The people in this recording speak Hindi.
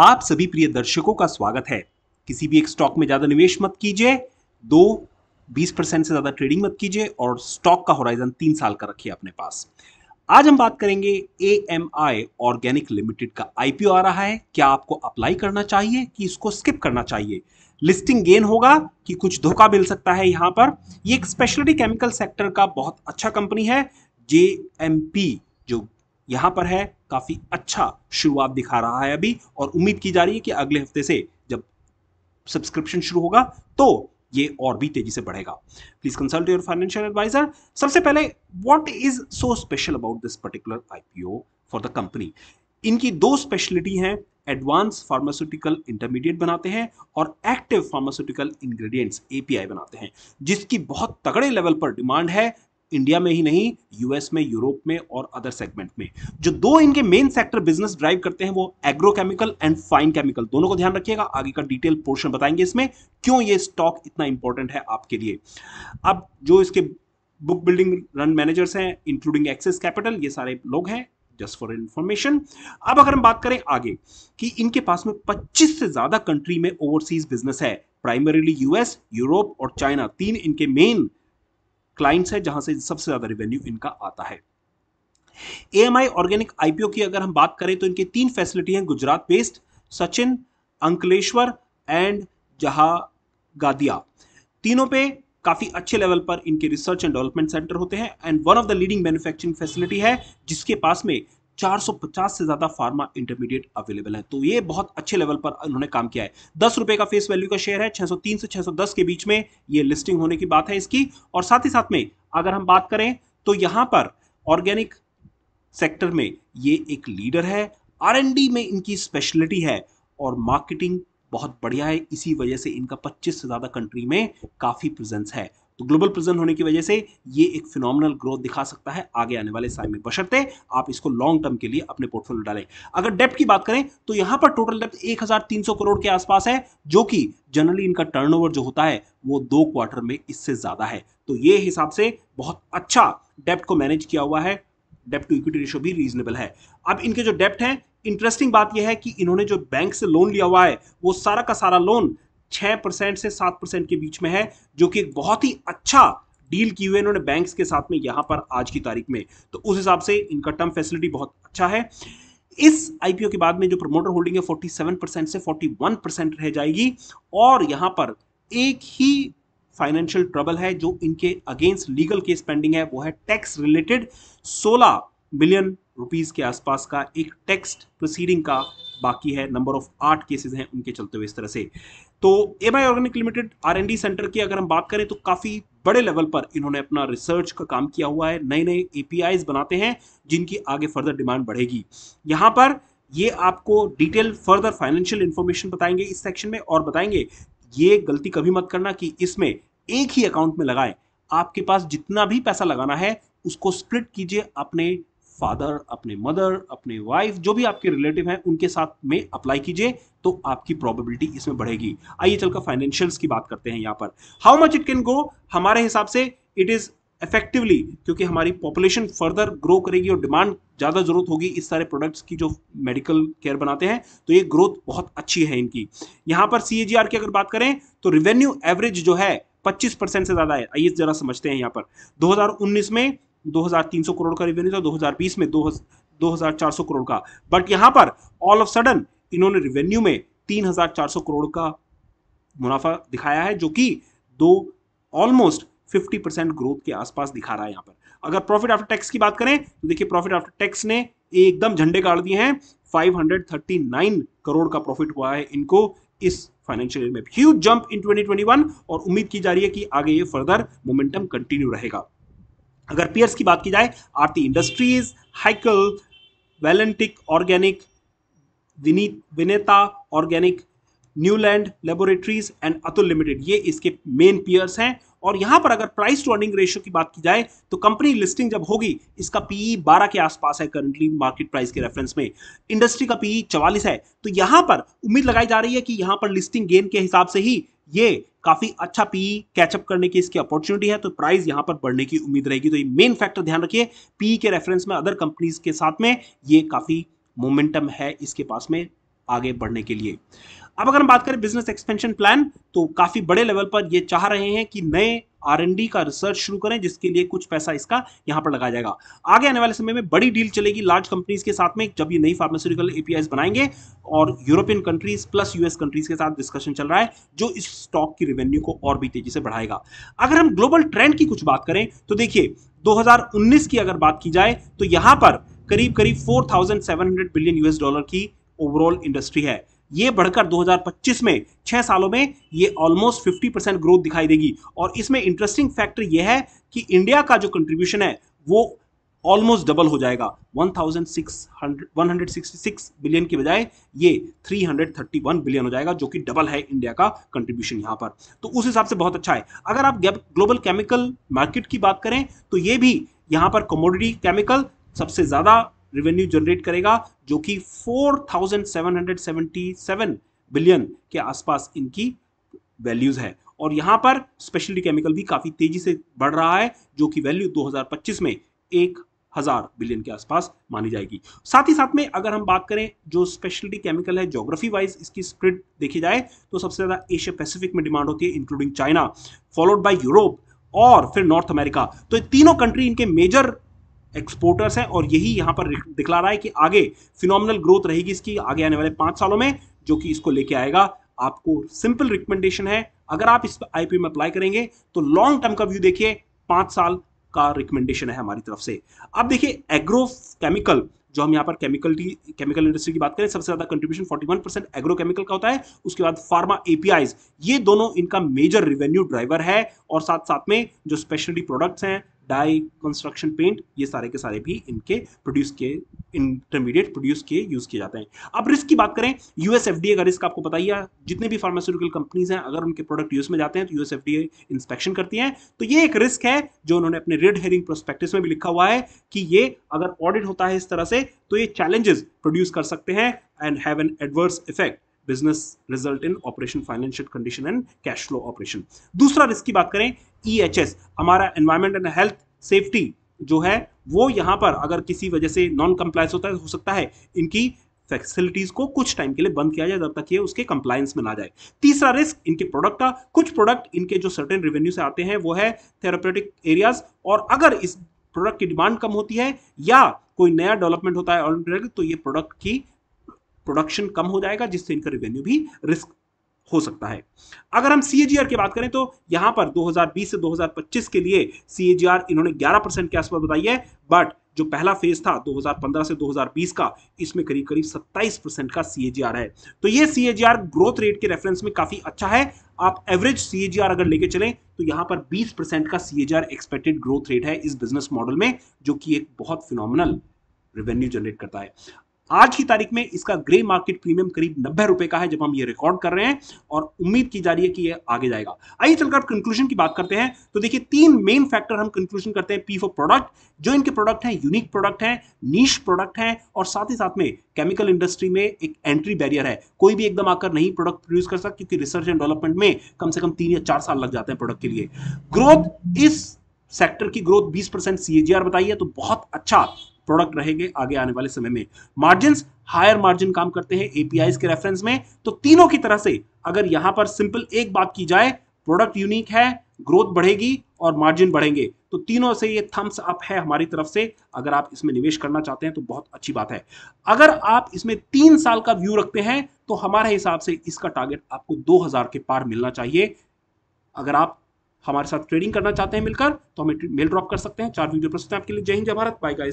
आप सभी प्रिय दर्शकों का स्वागत है किसी भी एक स्टॉक में ज़्यादा निवेश मत कीजिए दो बीस परसेंट से ज़्यादा ट्रेडिंग मत कीजिए और स्टॉक का होराइजन तीन साल का रखिए अपने पास आज हम बात करेंगे A M I organic limited का आईपीओ आ रहा है क्या आपको अप्लाई करना चाहिए कि इसको स्किप करना चाहिए लिस्टिंग गेन होगा कि कुछ धोखा मिल सकता है यहाँ पर ये एक स्पेशलिटी केमिकल सेक्टर का बहुत अच्छा कंपनी है जे जो यहां पर है काफ़ी अच्छा शुरुआत दिखा रहा है अभी और उम्मीद की जा रही है कि अगले हफ्ते से जब सब्सक्रिप्शन शुरू होगा तो ये और भी तेजी से बढ़ेगा please consult your financial advisor सबसे पहले what is so special about this particular IPO for the company इनकी दो स्पेशलिटी हैं एडवांस फार्मास्यूटिकल इंटरमीडिएट बनाते हैं और एक्टिव फार्मास्यूटिकल इंग्रेडिएंट्स एपीआई बनाते हैं जिसकी बहुत तगड़े लेवल पर डिमांड है इंडिया में ही नहीं यूएस में यूरोप में और अदर सेगमेंट में जो दो इनके मेन सेक्टर बिजनेस ड्राइव करते हैं वो एग्रोकेमिकल एंड फाइन केमिकल दोनों को ध्यान रखिएगा आगे का डिटेल पोर्शन बताएंगे इसमें क्यों ये स्टॉक इतना इंपॉर्टेंट है आपके लिए अब जो इसके बुक बिल्डिंग रन मैनेजर्स हैं इंक्लूडिंग एक्सेस कैपिटल ये सारे लोग हैं जस्ट फॉर इंफॉर्मेशन अब अगर हम बात करें आगे कि इनके पास में 25 से ज्यादा कंट्री में ओवरसीज बिजनेस है प्राइमरीली यूएस यूरोप और चाइना तीन इनके मेन क्लाइंट्स है जहां से सबसे ज्यादा रिवेन्यू इनका आता है आई ऑर्गेनिक आईपीओ की अगर हम बात करें तो इनकी तीन फैसिलिटी हैं गुजरात बेस्ड सचिन अंकलेश्वर एंड जहा गादिया तीनों पे काफी अच्छे लेवल पर इनके रिसर्च एंड डेवलपमेंट सेंटर होते हैं and one of the leading manufacturing facility है जिसके पास में 450 से ज़्यादा फार्मा इंटरमीडिएट अवेलेबल है तो ये बहुत अच्छे लेवल पर उन्होंने काम किया है दस रुपए का फेस वैल्यू का शेयर है 603 से 610 के बीच में ये लिस्टिंग होने की बात है इसकी और साथ ही साथ में अगर हम बात करें तो यहां पर ऑर्गेनिक सेक्टर में ये एक लीडर है आर में इनकी स्पेशलिटी है और मार्केटिंग बहुत बढ़िया है इसी वजह से इनका 25 से ज़्यादा कंट्री में काफ़ी प्रेजेंस है तो ग्लोबल प्रेजेंट होने की वजह से ये एक फिनोमिनल ग्रोथ दिखा सकता है आगे आने वाले साल में बशर्ते आप इसको लॉन्ग टर्म के लिए अपने पोर्टफोलियो डालें अगर डेप्ट की बात करें तो यहां पर टोटल डेप्ट 1300 करोड़ के आसपास है जो कि जनरली इनका टर्नओवर जो होता है वो दो क्वार्टर में इससे ज्यादा है तो ये हिसाब से बहुत अच्छा डेप्ट को मैनेज किया हुआ है डेप्ट टू इक्विटी रेशियो भी रीजनेबल है अब इनके जो डेप्ट है इंटरेस्टिंग बात यह है कि इन्होंने जो बैंक से लोन लिया हुआ है वो सारा का सारा लोन छः परसेंट से सात परसेंट के बीच में है जो कि एक बहुत ही अच्छा डील की हुई है इन्होंने बैंक्स के साथ में यहाँ पर आज की तारीख में तो उस हिसाब से इनका टर्म फैसिलिटी बहुत अच्छा है इस आईपीओ के बाद में जो प्रमोटर होल्डिंग है 47 परसेंट से 41 परसेंट रह जाएगी और यहाँ पर एक ही फाइनेंशियल ट्रबल है जो इनके अगेंस्ट लीगल केस पेंडिंग है वो है टैक्स रिलेटेड 16 बिलियन रुपीज़ के आसपास का एक टेक्स्ट प्रोसीडिंग का बाकी है नंबर ऑफ आठ केसेस हैं उनके चलते हुए इस तरह से तो M I organic limited R and D centre की अगर हम बात करें तो काफ़ी बड़े लेवल पर इन्होंने अपना रिसर्च का काम किया हुआ है नए नए ए बनाते हैं जिनकी आगे फर्दर डिमांड बढ़ेगी यहाँ पर ये आपको डिटेल फर्दर फाइनेंशियल इन्फॉर्मेशन बताएंगे इस सेक्शन में और बताएंगे ये गलती कभी मत करना कि इसमें एक ही अकाउंट में लगाएं आपके पास जितना भी पैसा लगाना है उसको स्प्लिट कीजिए अपने फादर अपने मदर अपने वाइफ जो भी आपके रिलेटिव हैं उनके साथ में अप्लाई कीजिए तो आपकी प्रोबेबिलिटी इसमें बढ़ेगी आइए चलकर फाइनेंशियल्स की बात करते हैं यहाँ पर how much it can go हमारे हिसाब से इट इज़ इफेक्टिवली क्योंकि हमारी पॉपुलेशन फर्दर ग्रो करेगी और डिमांड ज़्यादा ज़रूरत होगी इस सारे प्रोडक्ट्स की जो मेडिकल केयर बनाते हैं तो ये ग्रोथ बहुत अच्छी है इनकी यहाँ पर सी की अगर बात करें तो रिवेन्यू एवरेज जो है 25 परसेंट से ज़्यादा है आइए ज़रा समझते हैं यहाँ पर 2019 में 2300 करोड़ का रेवेन्यू था 2020 में 2400 करोड़ का बट यहां पर ऑल ऑफ सडन इन्होंने रेवेन्यू में 3400 करोड़ का मुनाफा दिखाया है जो कि दो ऑलमोस्ट 50 परसेंट ग्रोथ के आसपास दिखा रहा है यहां पर अगर प्रॉफिट आफ्टर टैक्स की बात करें तो देखिए प्रॉफिट आफ्टर टैक्स ने एकदम झंडे गाड़ दिए हैं 539 करोड़ का प्रॉफिट हुआ है इनको इस फाइनेंशियल ईयर में ह्यूज जंप इन 2021 और उम्मीद की जा रही है कि आगे ये फर्दर मोमेंटम कंटिन्यू रहेगा अगर पियर्स की बात की जाए Aarti industries Hikal Valiant organic Vinati organic Neuland laboratories and Atul limited ये इसके मेन पियर्स हैं और यहां पर अगर प्राइस टू अर्निंग रेशियो की बात की जाए तो कंपनी लिस्टिंग जब होगी इसका पीई बारह के आसपास है करंटली मार्केट प्राइस के रेफरेंस में इंडस्ट्री का पीई चवालीस है तो यहां पर उम्मीद लगाई जा रही है कि यहां पर लिस्टिंग गेन के हिसाब से ही ये काफी अच्छा पीई कैचअप करने की इसकी अपॉर्चुनिटी है तो प्राइस यहां पर बढ़ने की उम्मीद रहेगी तो ये मेन फैक्टर ध्यान रखिए पीई के रेफरेंस में अदर कंपनीज के साथ में ये काफी मोमेंटम है इसके पास में आगे बढ़ने के लिए अब अगर हम बात करें बिजनेस एक्सपेंशन प्लान तो काफी बड़े लेवल पर ये चाह रहे हैं कि नए आर का रिसर्च शुरू करें जिसके लिए कुछ पैसा इसका यहाँ पर लगाया जाएगा आगे आने वाले समय में बड़ी डील चलेगी लार्ज कंपनीज के साथ में जब ये नई फार्मास्यूटिकल एपीआईस बनाएंगे और European countries plus US countries के साथ डिस्कशन चल रहा है जो इस स्टॉक की रेवेन्यू को और भी तेजी से बढ़ाएगा अगर हम ग्लोबल ट्रेंड की कुछ बात करें तो देखिए 2019 की अगर बात की जाए तो यहां पर करीब करीब 4,700 बिलियन यूएस डॉलर की ओवरऑल इंडस्ट्री है ये बढ़कर 2025 में छह सालों में ये ऑलमोस्ट 50 परसेंट ग्रोथ दिखाई देगी और इसमें इंटरेस्टिंग फैक्टर ये है कि इंडिया का जो कंट्रीब्यूशन है वो ऑलमोस्ट डबल हो जाएगा सिक्स बिलियन के बजाय ये 331 बिलियन हो जाएगा जो कि डबल है इंडिया का कंट्रीब्यूशन यहाँ पर तो उस हिसाब से बहुत अच्छा है अगर आप ग्लोबल केमिकल मार्केट की बात करें तो ये भी यहाँ पर कमोडिटी केमिकल सबसे ज़्यादा रेवेन्यू जनरेट करेगा जो कि 4,777 बिलियन के आसपास इनकी वैल्यूज है और यहां पर स्पेशलिटी केमिकल भी काफ़ी तेजी से बढ़ रहा है जो कि वैल्यू 2025 में एक हज़ार बिलियन के आसपास मानी जाएगी साथ ही साथ में अगर हम बात करें जो स्पेशलिटी केमिकल है ज्योग्राफी वाइज इसकी स्प्रिड देखी जाए तो सबसे ज़्यादा एशिया पैसिफिक में डिमांड होती है including China followed by Europe और फिर नॉर्थ अमेरिका तो ये तीनों कंट्री इनके मेजर एक्सपोर्टर्स हैं और यही यहाँ पर दिखला रहा है कि आगे फिनोमिनल ग्रोथ रहेगी इसकी आगे आने वाले पाँच सालों में जो कि इसको लेके आएगा आपको सिंपल रिकमेंडेशन है अगर आप इस आईपीओ में अप्लाई करेंगे तो लॉन्ग टर्म का व्यू देखिए पांच साल का रिकमेंडेशन है हमारी तरफ से अब देखिए एग्रो केमिकल जो हम यहाँ पर केमिकल केमिकल इंडस्ट्री की बात करें सबसे ज्यादा कंट्रीब्यूशन 41 परसेंट एग्रोकेमिकल का होता है उसके बाद फार्मा एपीआईज ये दोनों इनका मेजर रिवेन्यू ड्राइवर है और साथ साथ में जो स्पेशलिटी प्रोडक्ट्स हैं डाई कंस्ट्रक्शन पेंट ये सारे के सारे भी इनके प्रोड्यूस के इंटरमीडिएट प्रोड्यूस किए यूज किए जाते हैं अब रिस्क की बात करें यूएस एफ का रिस्क आपको पता ही है जितने भी फार्मास्यूटिकल कंपनीज हैं अगर उनके प्रोडक्ट यूज में जाते हैं तो यूएस एफ इंस्पेक्शन करती है तो ये एक रिस्क है जो उन्होंने अपने रेड हेरिंग प्रोस्पेक्टिस में भी लिखा हुआ है कि ये अगर ऑडिट होता है इस तरह से तो ये चैलेंजेस प्रोड्यूस कर सकते हैं and have an adverse effect business result in operation financial condition and cash flow operation दूसरा रिस्क की बात करें ई e हमारा एनवायरमेंट एंड हेल्थ सेफ्टी जो है वो यहाँ पर अगर किसी वजह से नॉन कम्प्लायंस होता है हो सकता है इनकी फैसिलिटीज को कुछ टाइम के लिए बंद किया जाए जब तक ये उसके कंप्लायंस में ना जाए तीसरा रिस्क इनके प्रोडक्ट का कुछ प्रोडक्ट इनके जो सर्टेन रेवेन्यू से आते हैं वो है थेरापेटिक एरियाज और अगर इस प्रोडक्ट की डिमांड कम होती है या कोई नया डेवलपमेंट होता है तो ये प्रोडक्ट की प्रोडक्शन कम हो जाएगा जिससे इनका रेवेन्यू भी रिस्क हो सकता है अगर हम सी की बात करें तो यहां पर 2020 से 2025 के लिए सी इन्होंने 11 परसेंट के आसपास बताई है बट जो पहला फेज था 2015 से 2020 का इसमें करीब करीब 27 परसेंट का सी है तो ये सी ग्रोथ रेट के रेफरेंस में काफी अच्छा है आप एवरेज सी अगर लेके चलें तो यहां पर 20 परसेंट का सी एक्सपेक्टेड ग्रोथ रेट है इस बिजनेस मॉडल में जो कि एक बहुत फिनोमिनल रेवेन्यू जनरेट करता है आज की तारीख में इसका ग्रे मार्केट प्रीमियम करीब नब्बे रुपए का है जब हम ये रिकॉर्ड कर रहे हैं और उम्मीद की जा रही है कि ये आगे जाएगा आइए चलकर आप कंक्लूजन की बात करते हैं तो देखिए तीन मेन फैक्टर हम कंक्लूजन करते हैं पी फॉर प्रोडक्ट जो इनके प्रोडक्ट हैं यूनिक प्रोडक्ट हैं नीश प्रोडक्ट हैं और साथ ही साथ में केमिकल इंडस्ट्री में एक एंट्री बैरियर है कोई भी एकदम आकर नहीं प्रोडक्ट प्रोड्यूस कर सकता क्योंकि रिसर्च एंड डेवलपमेंट में कम से कम तीन या चार साल लग जाते हैं प्रोडक्ट के लिए ग्रोथ इस सेक्टर की ग्रोथ 20 परसेंट सीएजीआर बताई है तो बहुत अच्छा प्रोडक्ट रहेंगे आगे आने वाले समय में मार्जिन हायर मार्जिन काम करते हैं एपीआई के रेफरेंस में तो तीनों की तरह से अगर यहां पर सिंपल एक बात की जाए प्रोडक्ट यूनिक है ग्रोथ बढ़ेगी और मार्जिन बढ़ेंगे तो तीनों से ये थम्स अप है हमारी तरफ से अगर आप इसमें निवेश करना चाहते हैं तो बहुत अच्छी बात है अगर आप इसमें तीन साल का व्यू रखते हैं तो हमारे हिसाब से इसका टारगेट आपको 2000 के पार मिलना चाहिए अगर आप हमारे साथ ट्रेडिंग करना चाहते हैं मिलकर तो हमें मेल ड्रॉप कर सकते हैं चार वीडियो प्रस्तुत है आपके लिए जय हिंद जय भारत बाय गाइस